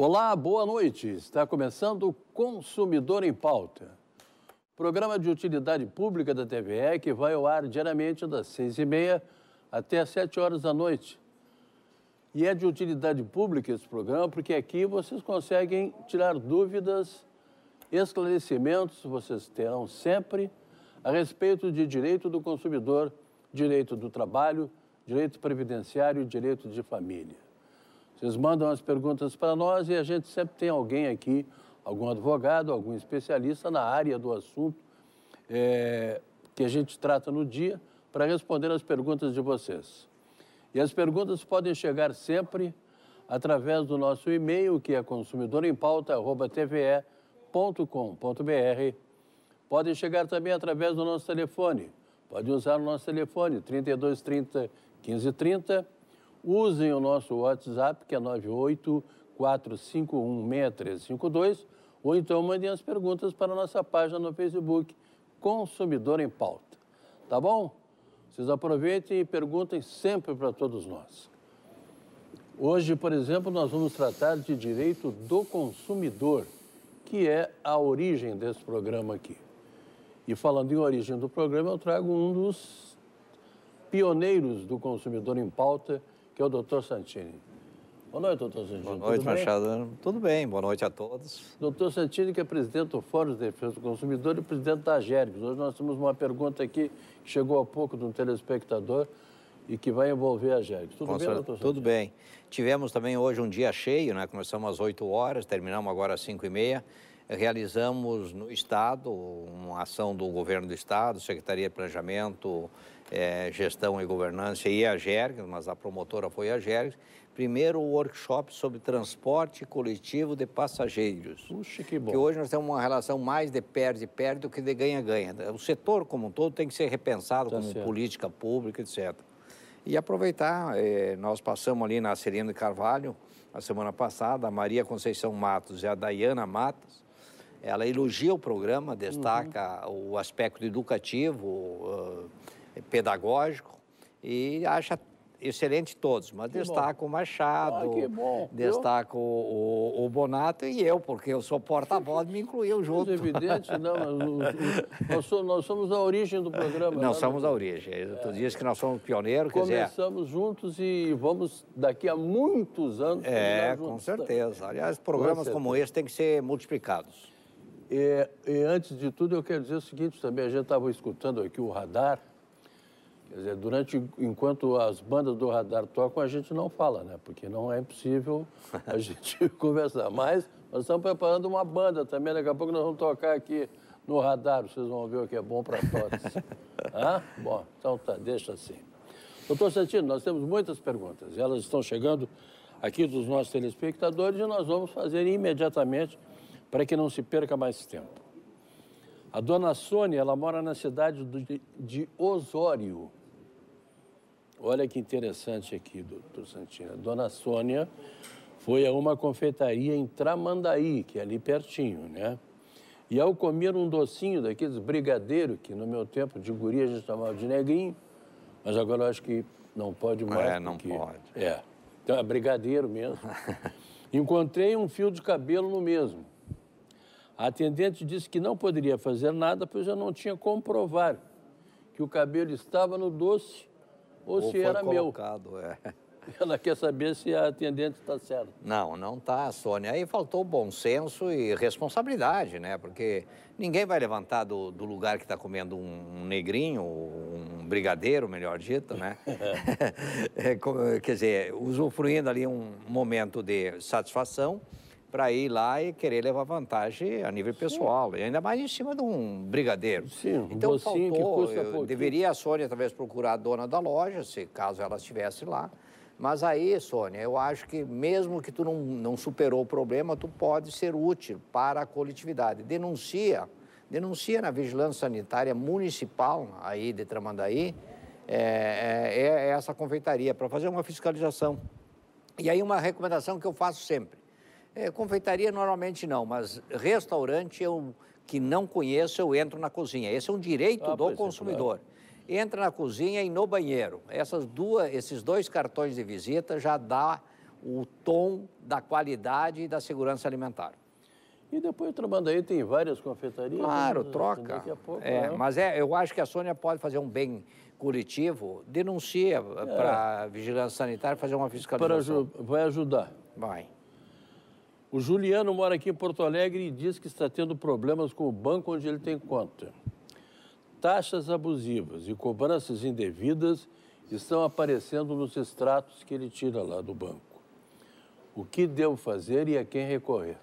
Olá, boa noite. Está começando o Consumidor em Pauta, programa de utilidade pública da TVE que vai ao ar diariamente das seis e meia até às sete horas da noite. E é de utilidade pública esse programa porque aqui vocês conseguem tirar dúvidas, esclarecimentos, vocês terão sempre a respeito de direito do consumidor, direito do trabalho, direito previdenciário e direito de família. Vocês mandam as perguntas para nós e a gente sempre tem alguém aqui, algum advogado, algum especialista na área do assunto é, que a gente trata no dia para responder as perguntas de vocês. E as perguntas podem chegar sempre através do nosso e-mail, que é consumidorempauta.tve.com.br. Podem chegar também através do nosso telefone. Pode usar o nosso telefone 3230 1530 usem o nosso WhatsApp, que é 984516352, ou então mandem as perguntas para a nossa página no Facebook, Consumidor em Pauta. Tá bom? Vocês aproveitem e perguntem sempre para todos nós. Hoje, por exemplo, nós vamos tratar de direito do consumidor, que é a origem desse programa aqui. E falando em origem do programa, eu trago um dos pioneiros do consumidor em pauta, que é o doutor Santini. Boa noite, doutor Santini. Boa noite, Tudo Machado. Bem? Tudo bem, boa noite a todos. Doutor Santini, que é presidente do Fórum de Defesa do Consumidor e presidente da Agéricos. Hoje nós temos uma pergunta aqui que chegou há pouco de um telespectador e que vai envolver a GEG. Tudo Contra... bem, doutor? Santini? Tudo bem. Tivemos também hoje um dia cheio, né? Começamos às 8 horas, terminamos agora às 5 e meia. Realizamos no Estado uma ação do governo do Estado, Secretaria de Planejamento, é, Gestão e Governança e a Gergs, mas a promotora foi a Gergs, primeiro workshop sobre transporte coletivo de passageiros. Puxa, que bom. Que hoje nós temos uma relação mais de perde-perde do que de ganha-ganha. O setor como um todo tem que ser repensado tá como certo. política pública, etc. E aproveitar, eh, nós passamos ali na Celina de Carvalho, a semana passada, a Maria Conceição Matos e a Dayana Matos, ela elogia o programa, destaca uhum. o aspecto educativo, uh, é pedagógico e acha excelente todos, mas que destaco bom. o Machado, ah, destaco o, o, Bonato e eu, porque eu sou porta-voz, me incluiu é junto. É evidente, não, né? nós, somos, nós somos a origem do programa. Nós né? somos a origem. É. Tu é. diz que nós somos pioneiros, quer Começamos juntos e vamos, daqui a muitos anos... É, com tá? certeza. Aliás, programas certeza. como esse têm que ser multiplicados. e antes de tudo, eu quero dizer o seguinte também, a gente estava escutando aqui o Radar, Quer dizer, durante, enquanto as bandas do radar tocam, a gente não fala, né? Porque não é impossível a gente conversar. Mas nós estamos preparando uma banda também, daqui a pouco nós vamos tocar aqui no radar, vocês vão ver o que é bom para todos. ah? Bom, então tá, deixa assim. Doutor Santino, nós temos muitas perguntas elas estão chegando aqui dos nossos telespectadores e nós vamos fazer imediatamente para que não se perca mais tempo. A dona Sônia, ela mora na cidade de Osório, Olha que interessante aqui, doutor Santina. Dona Sônia foi a uma confeitaria em Tramandaí, que é ali pertinho, né? E ao comer um docinho daqueles brigadeiro, que no meu tempo de guria a gente chamava de negrinho, mas agora eu acho que não pode é, mais. É, não porque... pode. É. Então é brigadeiro mesmo. Encontrei um fio de cabelo no mesmo. A atendente disse que não poderia fazer nada, pois eu não tinha como provar que o cabelo estava no doce ou, ou se era colocado, meu. É. Ela quer saber se a atendente está certa. Não, não está, Sônia. Aí faltou bom senso e responsabilidade, né? Porque ninguém vai levantar do, do lugar que está comendo um, negrinho, um brigadeiro, melhor dito, né? é, quer dizer, usufruindo ali um momento de satisfação para ir lá e querer levar vantagem a nível Sim. pessoal, e ainda mais em cima de um brigadeiro. Sim, um então faltou, que custa pouco. deveria a Sônia talvez procurar a dona da loja, se caso ela estivesse lá. Mas aí, Sônia, eu acho que mesmo que tu não, não superou o problema, tu pode ser útil para a coletividade. Denuncia, denuncia na Vigilância Sanitária Municipal aí de Tramandaí é, é, é essa confeitaria para fazer uma fiscalização. E aí uma recomendação que eu faço sempre. É, confeitaria normalmente não, mas restaurante eu que não conheço, eu entro na cozinha. Esse é um direito ah, do é, consumidor. claro. Entra na cozinha e no banheiro. Essas duas, esses dois cartões de visita já dá o tom da qualidade e da segurança alimentar. E depois trabalhando aí tem várias confeitarias. Claro, né? troca. Assim, pouco, é, né? mas é, eu acho que a Sônia pode fazer um bem curitivo, denuncia é. para a vigilância sanitária fazer uma fiscalização. Para, vai ajudar. Vai. O Juliano mora aqui em Porto Alegre e diz que está tendo problemas com o banco onde ele tem conta. Taxas abusivas e cobranças indevidas estão aparecendo nos extratos que ele tira lá do banco. O que devo fazer e a quem recorrer?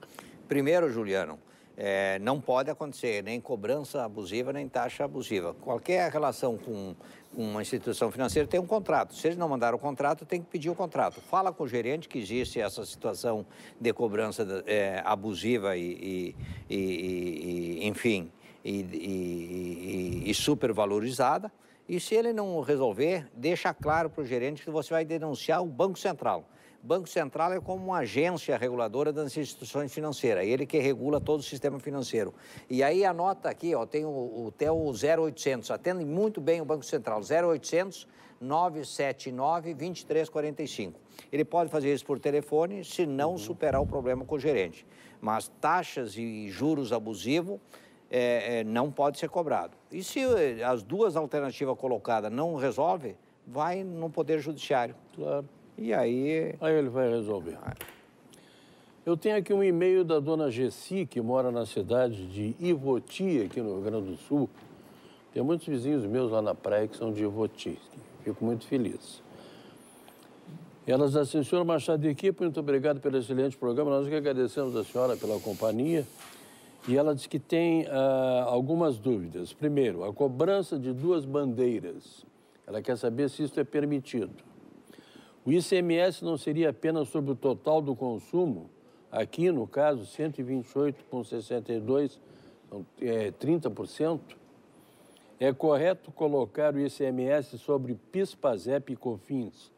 Primeiro, Juliano, é, não pode acontecer nem cobrança abusiva, nem taxa abusiva. Qualquer relação com, uma instituição financeira tem um contrato. Se eles não mandaram o contrato, tem que pedir o contrato. Fala com o gerente que existe essa situação de cobrança é, abusiva e, e, e, e enfim, e supervalorizada. E se ele não resolver, deixa claro para o gerente que você vai denunciar o Banco Central. O Banco Central é como uma agência reguladora das instituições financeiras, ele que regula todo o sistema financeiro. E aí anota aqui, ó, tem o, o, 0800, atende muito bem o Banco Central, 0800 979 2345. Ele pode fazer isso por telefone se não uhum. superar o problema com o gerente. Mas taxas e juros abusivos é, é, não pode ser cobrado. E se eh, as duas alternativas colocadas não resolve, vai no Poder Judiciário. Claro. E aí. Aí ele vai resolver. Eu tenho aqui um e-mail da dona Gessi, que mora na cidade de Ivoti, aqui no Rio Grande do Sul. Tem muitos vizinhos meus lá na praia que são de Ivoti. Fico muito feliz. Elas assim, senhora Machado de Equipe, muito obrigado pelo excelente programa. Nós que agradecemos a senhora pela companhia e ela diz que tem uh, algumas dúvidas. Primeiro, a cobrança de duas bandeiras. Ela quer saber se isso é permitido. O ICMS não seria apenas sobre o total do consumo, aqui no caso 128,62, é 30%. É correto colocar o ICMS sobre PIS, PASEP e COFINS,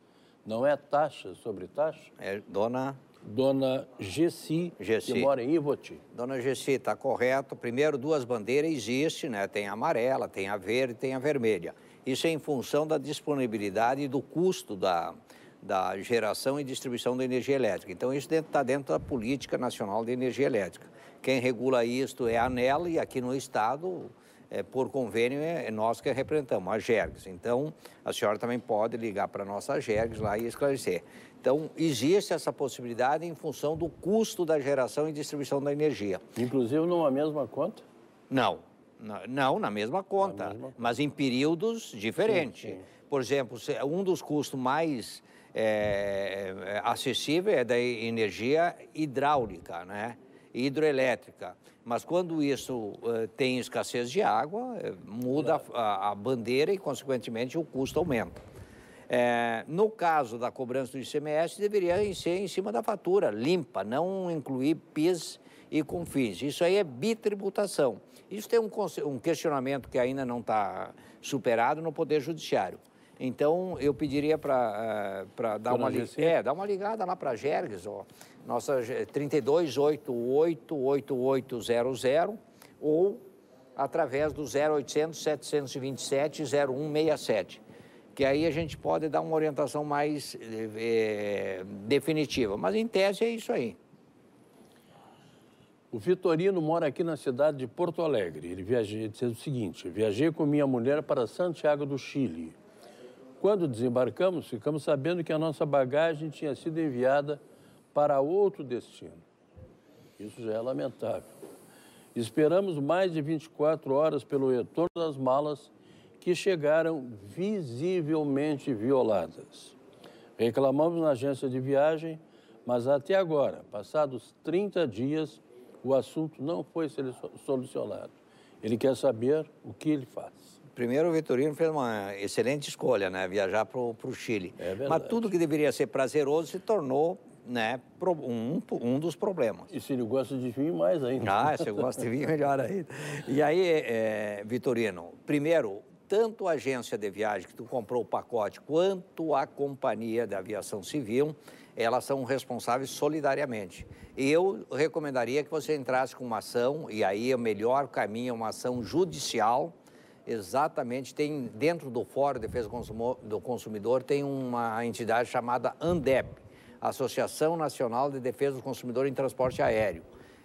não é taxa sobre taxa? É, dona Dona Gessi, Gessi, que mora em Ivoti. Dona Gessi, está correto. Primeiro, duas bandeiras existem, né? Tem a amarela, tem a verde, tem a vermelha. Isso é em função da disponibilidade e do custo da, da geração e distribuição da energia elétrica. Então, isso está dentro da Política Nacional de Energia Elétrica. Quem regula isto é a ANEL e aqui no Estado, é, por convênio, é, é, nós que representamos, a GERGS. Então, a senhora também pode ligar para a nossa GERGS lá e esclarecer. Então, existe essa possibilidade em função do custo da geração e distribuição da energia. Inclusive numa mesma conta? Não. Não, na mesma conta, na mesma... mas em períodos diferentes. Sim, sim. Por exemplo, um dos custos mais é, é da energia hidráulica, né? hidroelétrica. Mas quando isso uh, tem escassez de água, muda a, a bandeira e, consequentemente, o custo aumenta. É, no caso da cobrança do ICMS, deveria ser em cima da fatura limpa, não incluir PIS e CONFIS. Isso aí é bitributação. Isso tem um, um questionamento que ainda não está superado no Poder Judiciário. Então, eu pediria para uh, é, dar, uma li... é, dar uma ligada lá para a Gerges, ó, nossa 32888800 ou através do 0800 727 0167 que aí a gente pode dar uma orientação mais é, definitiva. Mas em tese é isso aí. O Vitorino mora aqui na cidade de Porto Alegre. Ele viajei, ele o seguinte: viajei com minha mulher para Santiago do Chile. Quando desembarcamos, ficamos sabendo que a nossa bagagem tinha sido enviada para outro destino. Isso já é lamentável. Esperamos mais de 24 horas pelo retorno das malas que chegaram visivelmente violadas. Reclamamos na agência de viagem, mas até agora, passados 30 dias, o assunto não foi solucionado. Ele quer saber o que ele faz. Primeiro, o Vitorino fez uma excelente escolha, né? Viajar para o Chile. É Mas tudo que deveria ser prazeroso se tornou né, um, um dos problemas. E se ele gosta de vinho, mais ainda. Ah, se gosta de vinho, melhor ainda. E aí, é, é Vitorino, primeiro, tanto a agência de viagem que tu comprou o pacote quanto a companhia de aviação civil, elas são responsáveis solidariamente. Eu recomendaria que você entrasse com uma ação, e aí o melhor caminho é uma ação judicial. Exatamente, tem dentro do Fórum de Defesa do Consumidor tem uma entidade chamada ANDEP, Associação Nacional de Defesa do Consumidor em Transporte Aéreo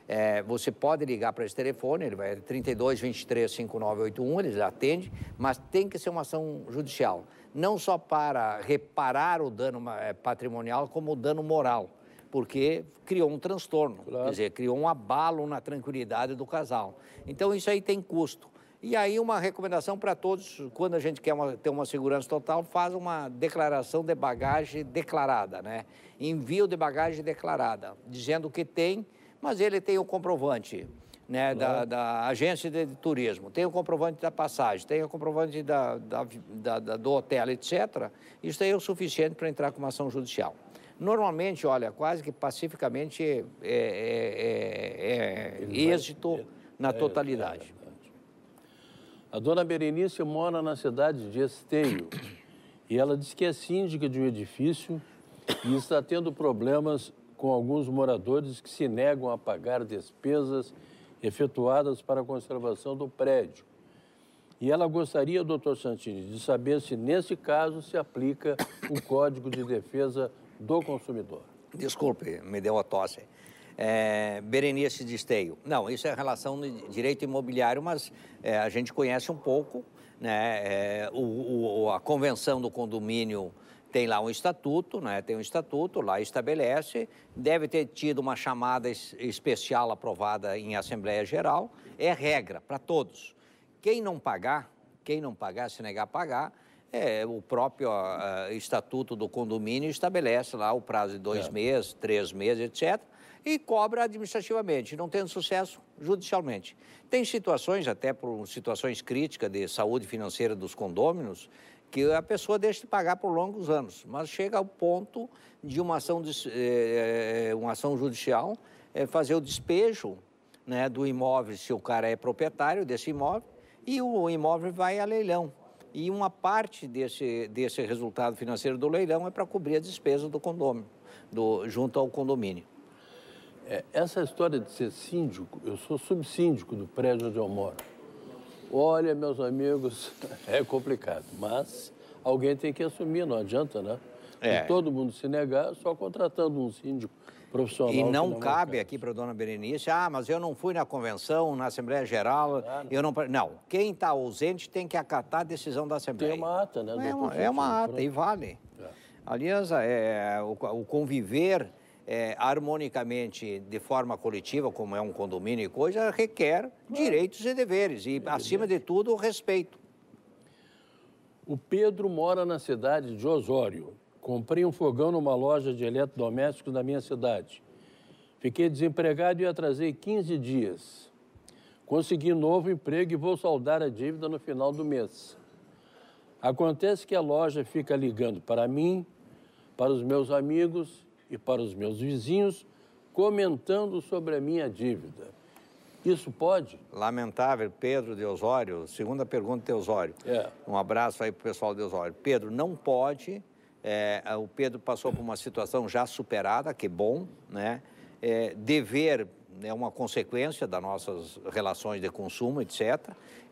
é, você pode ligar para esse telefone, ele vai 32 23 5981, ele atende, mas tem que ser uma ação judicial, não só para reparar o dano é, patrimonial, como o dano moral, porque criou um transtorno, claro. quer dizer, criou um abalo na tranquilidade do casal. Então isso aí tem custo. E aí uma recomendação para todos, quando a gente quer uma, ter uma segurança total, faz uma declaração de bagagem declarada, né? Envio de bagagem declarada, dizendo o que tem mas ele tem o comprovante. Né, claro. da, da, agência de, turismo, tem o comprovante da passagem, tem o comprovante da, da, do hotel, etc., isso aí é o suficiente para entrar com uma ação judicial. Normalmente, olha, quase que pacificamente é, é, é, é êxito vai... na é, totalidade. A dona Berenice mora na cidade de Esteio e ela diz que é síndica de um edifício e está tendo problemas com alguns moradores que se negam a pagar despesas efetuadas para a conservação do prédio. E ela gostaria, doutor Santini, de saber se nesse caso se aplica o Código de Defesa do Consumidor. Desculpe, me deu a tosse. É, Berenice de Esteio. Não, isso é relação de direito imobiliário, mas é, a gente conhece um pouco né, é, o, o, a convenção do condomínio tem lá um estatuto, né? tem um estatuto, lá estabelece, deve ter tido uma chamada especial aprovada em Assembleia Geral, é regra para todos. Quem não pagar, quem não pagar, se negar a pagar, é, o próprio uh, estatuto do condomínio estabelece lá o prazo de dois é. meses, três meses, etc., e cobra administrativamente, não tendo sucesso judicialmente. Tem situações, até por situações críticas de saúde financeira dos condôminos, que a pessoa deixa de pagar por longos anos, mas chega ao ponto de uma ação, de, eh, eh, uma ação judicial eh, fazer o despejo né, do imóvel, se o cara é proprietário desse imóvel, e o imóvel vai a leilão. E uma parte desse, desse resultado financeiro do leilão é para cobrir a despesa do condomínio, do, junto ao condomínio. É, essa história de ser síndico, eu sou subsíndico do prédio onde eu moro. Olha, meus amigos, é complicado, mas alguém tem que assumir, não adianta, né? É. E todo mundo se negar, só contratando um síndico profissional. E não, não cabe aqui para a dona Berenice, ah, mas eu não fui na convenção, na Assembleia Geral, claro. Ah, eu não... Não, quem está ausente tem que acatar a decisão da Assembleia. Tem uma ata, né? É uma, é uma né? ata Pronto. e vale. É. Aliás, é, o, o conviver é, harmonicamente de forma coletiva, como é um condomínio e coisa, requer direitos e deveres e, acima de tudo, o respeito. O Pedro mora na cidade de Osório. Comprei um fogão numa loja de eletrodomésticos da minha cidade. Fiquei desempregado e atrasei 15 dias. Consegui novo emprego e vou saldar a dívida no final do mês. Acontece que a loja fica ligando para mim, para os meus amigos e para os meus vizinhos, comentando sobre a minha dívida. Isso pode? Lamentável, Pedro de Osório. Segunda pergunta de Osório. É. Um abraço aí para o pessoal de Osório. Pedro, não pode. É, é, o Pedro passou por uma situação já superada, que bom, né? É, dever é uma consequência das nossas relações de consumo, etc.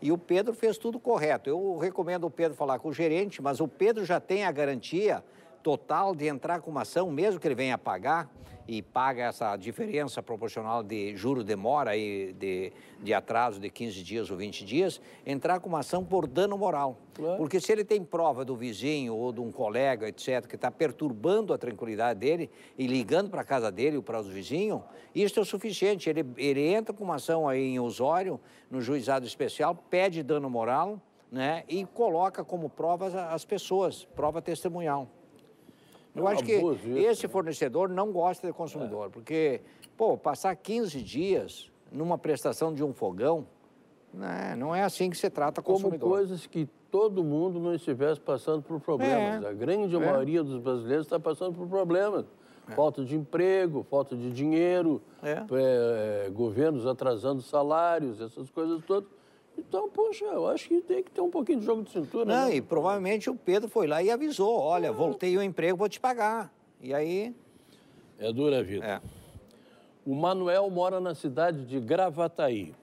E o Pedro fez tudo correto. Eu recomendo o Pedro falar com o gerente, mas o Pedro já tem a garantia total de entrar com uma ação, mesmo que ele venha pagar e paga essa diferença proporcional de juro demora e de, de atraso de 15 dias ou 20 dias, entrar com uma ação por dano moral. Claro. Porque se ele tem prova do vizinho ou de um colega, etc., que está perturbando a tranquilidade dele e ligando para a casa dele ou para os vizinhos, isso é o suficiente. Ele, ele entra com uma ação aí em usório, no juizado especial, pede dano moral né, e coloca como provas as pessoas, prova testemunhal. Eu é acho que esse né? fornecedor não gosta de consumidor, é. porque, pô, passar 15 dias numa prestação de um fogão, né, não é assim que se trata consumidor. Como coisas que todo mundo não estivesse passando por problemas. É. A grande é. maioria dos brasileiros está passando por problemas. É. Falta de emprego, falta de dinheiro, é. governos atrasando salários, essas coisas todas. Então, poxa, eu acho que tem que ter um pouquinho de jogo de cintura. Não, né? e provavelmente o Pedro foi lá e avisou: olha, é. voltei o emprego, vou te pagar. E aí. É dura a vida. É. O Manuel mora na cidade de Gravataí.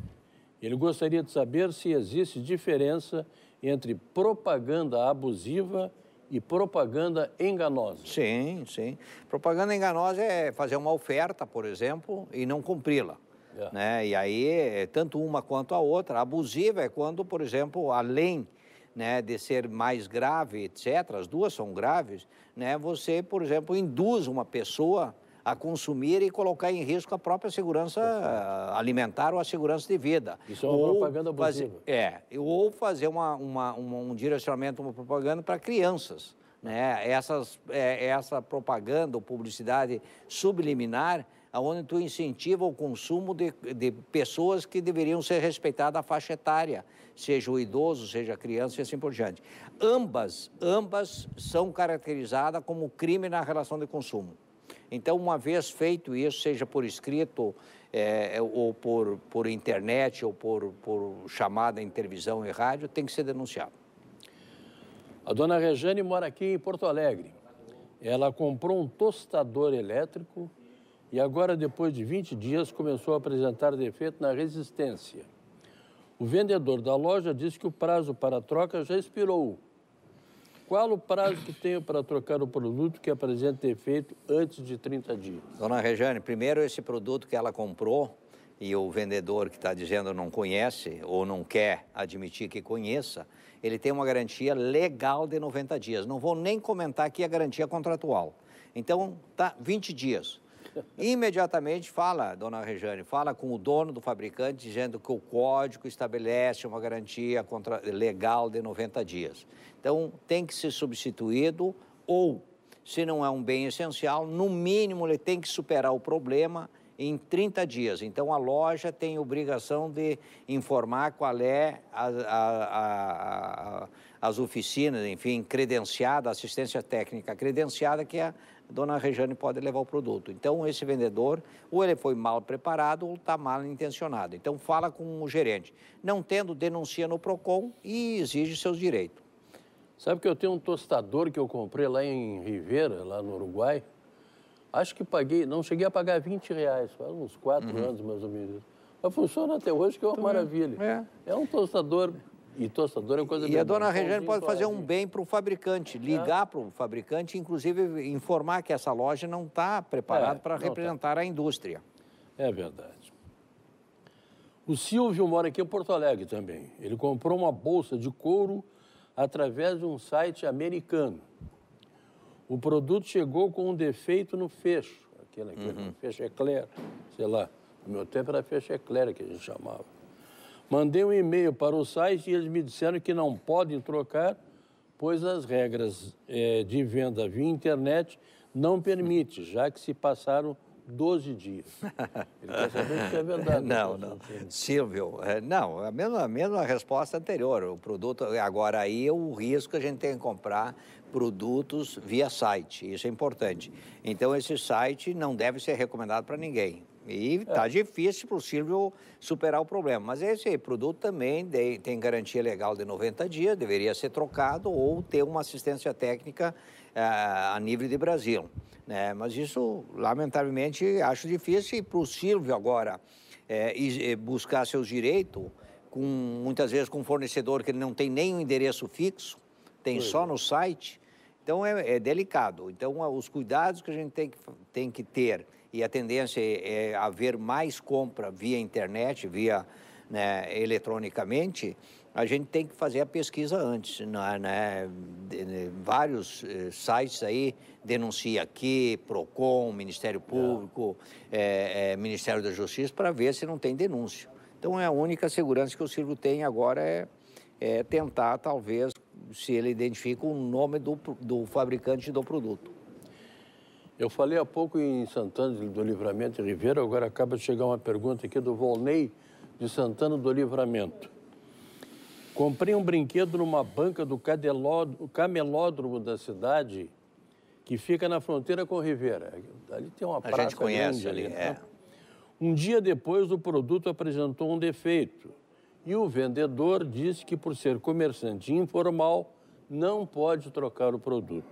Ele gostaria de saber se existe diferença entre propaganda abusiva e propaganda enganosa. Sim, sim. Propaganda enganosa é fazer uma oferta, por exemplo, e não cumpri-la. É. Né? E aí, tanto uma quanto a outra. Abusiva é quando, por exemplo, além né, de ser mais grave, etc., as duas são graves, né, você, por exemplo, induz uma pessoa a consumir e colocar em risco a própria segurança Perfeito. alimentar ou a segurança de vida. Isso é uma propaganda abusiva. Fazer, é, ou fazer uma, uma, uma, um direcionamento, uma propaganda para crianças. Né? Essas, é, essa propaganda ou publicidade subliminar onde tu incentiva o consumo de, de pessoas que deveriam ser respeitadas a faixa etária, seja o idoso, seja a criança e assim por diante. Ambas, ambas são caracterizadas como crime na relação de consumo. Então, uma vez feito isso, seja por escrito é, é ou por, por internet ou por, por chamada em televisão e rádio, tem que ser denunciado. A dona Rejane mora aqui em Porto Alegre. Ela comprou um tostador elétrico e agora, depois de 20 dias, começou a apresentar defeito na resistência. O vendedor da loja disse que o prazo para a troca já expirou. Qual o prazo que tenho para trocar o produto que apresenta defeito antes de 30 dias? Dona Rejane, primeiro esse produto que ela comprou e o vendedor que está dizendo não conhece ou não quer admitir que conheça, ele tem uma garantia legal de 90 dias. Não vou nem comentar aqui a garantia contratual. Então, tá 20 dias. Imediatamente fala, dona Rejane, fala com o dono do fabricante dizendo que o código estabelece uma garantia contra, legal de 90 dias. Então, tem que ser substituído ou, se não é um bem essencial, no mínimo ele tem que superar o problema em 30 dias. Então, a loja tem obrigação de informar qual é a, a, a, as oficinas, enfim, credenciada, assistência técnica credenciada, que é Dona Rejane pode levar o produto. Então, esse vendedor, ou ele foi mal preparado ou está mal intencionado. Então, fala com o gerente. Não tendo, denuncia no PROCON e exige seus direitos. Sabe que eu tenho um tostador que eu comprei lá em Rivera, lá no Uruguai? Acho que paguei, não cheguei a pagar 20 reais, faz uns 4 uhum. anos, mais ou menos. Mas funciona até hoje, que é uma Também. maravilha. É. é um tostador e tostador é coisa E a dona Regiane pode fazer um bem para o fabricante, é. ligar é. para o fabricante, inclusive informar que essa loja não está preparada é, para tá. representar tá. a indústria. É verdade. O Silvio mora aqui em Porto Alegre também. Ele comprou uma bolsa de couro através de um site americano. O produto chegou com um defeito no fecho. Aquele, aquele uhum. fecho eclair, sei lá. No meu tempo era fecho eclair que a gente chamava. Mandei um e-mail para o site e eles me disseram que não podem trocar, pois as regras é, de venda via internet não permitem, já que se passaram 12 dias. Ele quer saber se é verdade. não, né? não. Silvio, é, não, a mesma, a mesma resposta anterior. O produto, agora aí é o risco que a gente tem que comprar produtos via site. Isso é importante. Então, esse site não deve ser recomendado para ninguém. E está é. difícil para o Silvio superar o problema. Mas esse produto também tem garantia legal de 90 dias, deveria ser trocado ou ter uma assistência técnica uh, a nível de Brasil. Né? Mas isso, lamentavelmente, acho difícil. E para o Silvio agora é, buscar seus direitos, com, muitas vezes com um fornecedor que ele não tem nem um endereço fixo, tem só no site. Então é, é, delicado. Então os cuidados que a gente tem que, tem que ter e a tendência é, é haver mais compra via internet, via né, eletronicamente, a gente tem que fazer a pesquisa antes. Né, né? vários eh, sites aí denuncia aqui, PROCON, Ministério é. Público, é, é, Ministério da Justiça, para ver se não tem denúncia. Então é a única segurança que o Círculo tem agora é, é tentar, talvez, se ele identifica o nome do, do fabricante do produto. Eu falei há pouco em Santana do Livramento e Ribeira, agora acaba de chegar uma pergunta aqui do Volney de Santana do Livramento. Comprei um brinquedo numa banca do camelódromo da cidade, que fica na fronteira com Rivera. Ali tem uma A praça gente conhece ali, ali né? é. Né? Um dia depois, o produto apresentou um defeito e o vendedor diz que, por ser comerciante informal, não pode trocar o produto.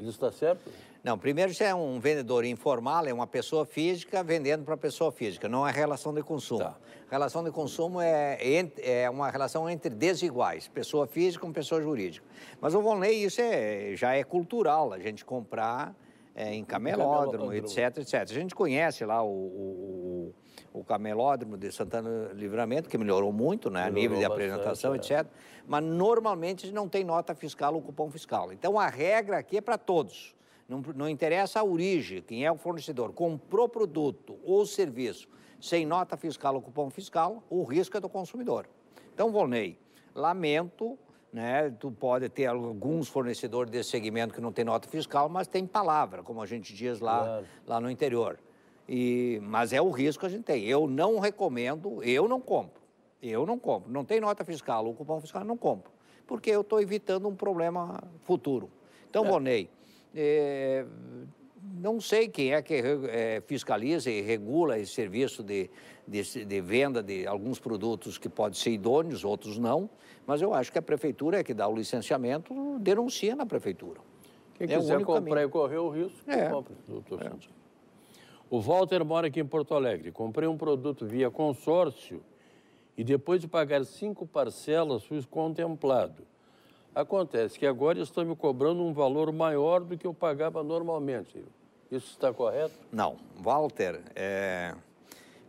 Ele está certo? Não, primeiro se é um vendedor informal, é uma pessoa física vendendo para pessoa física, não é relação de consumo. Tá. Relação de consumo é, é uma relação entre desiguais, pessoa física com pessoa jurídica. Mas o Vonley, isso é, já é cultural, a gente comprar é, em camelódromo, etc, etc. A gente conhece lá o, o, o o camelódromo de Santana Livramento, que melhorou muito, né, a nível de bastante, apresentação, é. etc. Mas normalmente não tem nota fiscal ou cupom fiscal. Então a regra aqui é para todos. Não, não interessa a origem, quem é o fornecedor. Comprou produto ou serviço sem nota fiscal ou cupom fiscal, o risco é do consumidor. Então, Volney, lamento né? Tu pode ter alguns fornecedores desse segmento que não tem nota fiscal, mas tem palavra, como a gente diz lá, claro. lá no interior. E, mas é o risco que a gente tem. Eu não recomendo, eu não compro. Eu não compro. Não tem nota fiscal, o cupom fiscal não compro. Porque eu estou evitando um problema futuro. Então, é. Bonney, é, não sei quem é que é, fiscaliza e regula esse serviço de, de, de, venda de alguns produtos que podem ser idôneos, outros não, mas eu acho que a prefeitura é que dá o licenciamento, denuncia na prefeitura. Quem é quiser comprar caminho. e correr o risco, é. compra. Doutor é. Santos. O Walter mora aqui em Porto Alegre. Comprei um produto via consórcio e depois de pagar cinco parcelas fui contemplado. Acontece que agora estão me cobrando um valor maior do que eu pagava normalmente. Isso está correto? Não. Walter, é...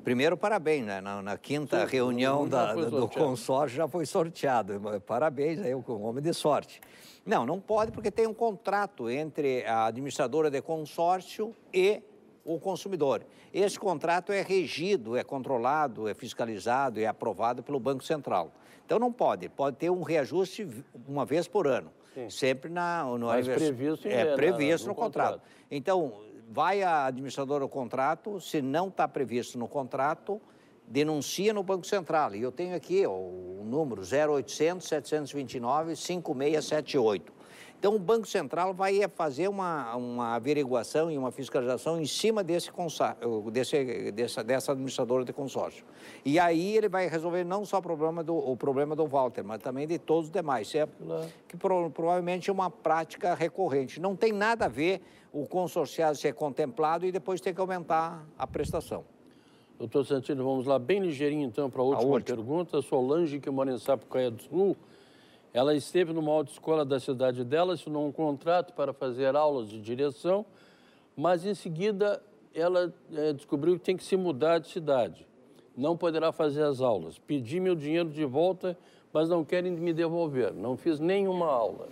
primeiro, parabéns. Né? Na, na quinta Sim, reunião da, do consórcio já foi sorteado. Parabéns, aí com homem de sorte. Não, não pode, porque tem um contrato entre a administradora de consórcio e o consumidor. Esse contrato é regido, é controlado, é fiscalizado, é aprovado pelo Banco Central. Então não pode, pode ter um reajuste uma vez por ano. Sim. Sempre na, no Mas previsto em, é, previsto no, no contrato. contrato. Então, vai a administradora do contrato, se não está previsto no contrato, denuncia no Banco Central. E eu tenho aqui ó, o número 0800 729 5678. Então, o Banco Central vai é fazer uma, uma averiguação e uma fiscalização em cima desse, desse dessa, dessa administradora de consórcio. E aí ele vai resolver não só o problema do, o problema do Walter, mas também de todos os demais. É, que pro, provavelmente é uma prática recorrente. Não tem nada a ver o consorciado ser contemplado e depois ter que aumentar a prestação. Doutor Santino, vamos lá bem ligeirinho então para a tá última, a última. pergunta. Solange, que mora em Sapucaia do Sul ela esteve numa autoescola da cidade dela, assinou um contrato para fazer aulas de direção, mas em seguida ela é, descobriu que tem que se mudar de cidade. Não poderá fazer as aulas. Pedi meu dinheiro de volta, mas não querem me devolver. Não fiz nenhuma aula.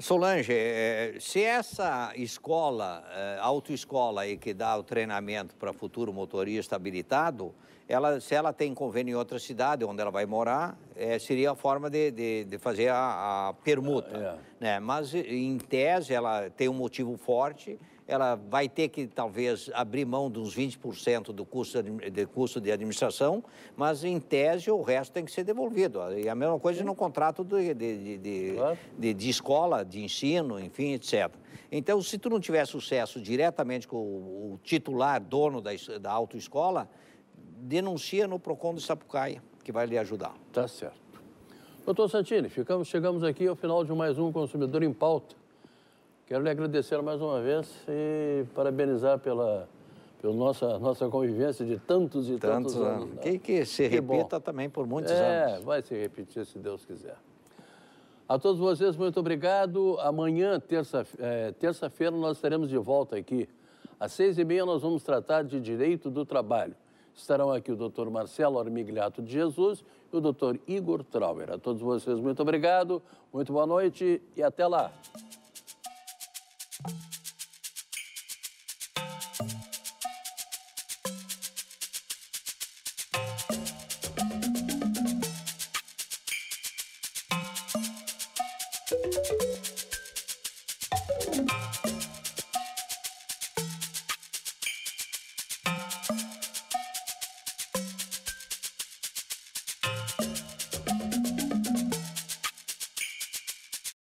Solange, é, se essa escola, é, autoescola aí que dá o treinamento para futuro motorista habilitado, ela, se ela tem convênio em outra cidade onde ela vai morar, é, seria a forma de, de, de fazer a, a permuta. É. né? Mas, em tese, ela tem um motivo forte, ela vai ter que, talvez, abrir mão de uns 20% do custo de, custo de administração, mas, em tese, o resto tem que ser devolvido. E a mesma coisa no contrato de, de, de, claro. de, de escola, de ensino, enfim, etc. Então, se tu não tiver sucesso diretamente com o, o titular, dono da, da autoescola, denuncia no PROCON do Sapucaia, que vai lhe ajudar. Tá certo. Doutor Santini, ficamos, chegamos aqui ao final de mais um Consumidor em Pauta. Quero lhe agradecer mais uma vez e parabenizar pela, pela nossa, nossa convivência de tantos e tantos, tantos anos. anos. Né? Que, que se que repita bom. também por muitos é, anos. É, vai se repetir se Deus quiser. A todos vocês, muito obrigado. Amanhã, é, terça-feira, é, terça nós estaremos de volta aqui. Às seis e meia, nós vamos tratar de direito do trabalho. Estarão aqui o doutor Marcelo Armigliato de Jesus e o doutor Igor Trauer. A todos vocês, muito obrigado, muito boa noite e até lá.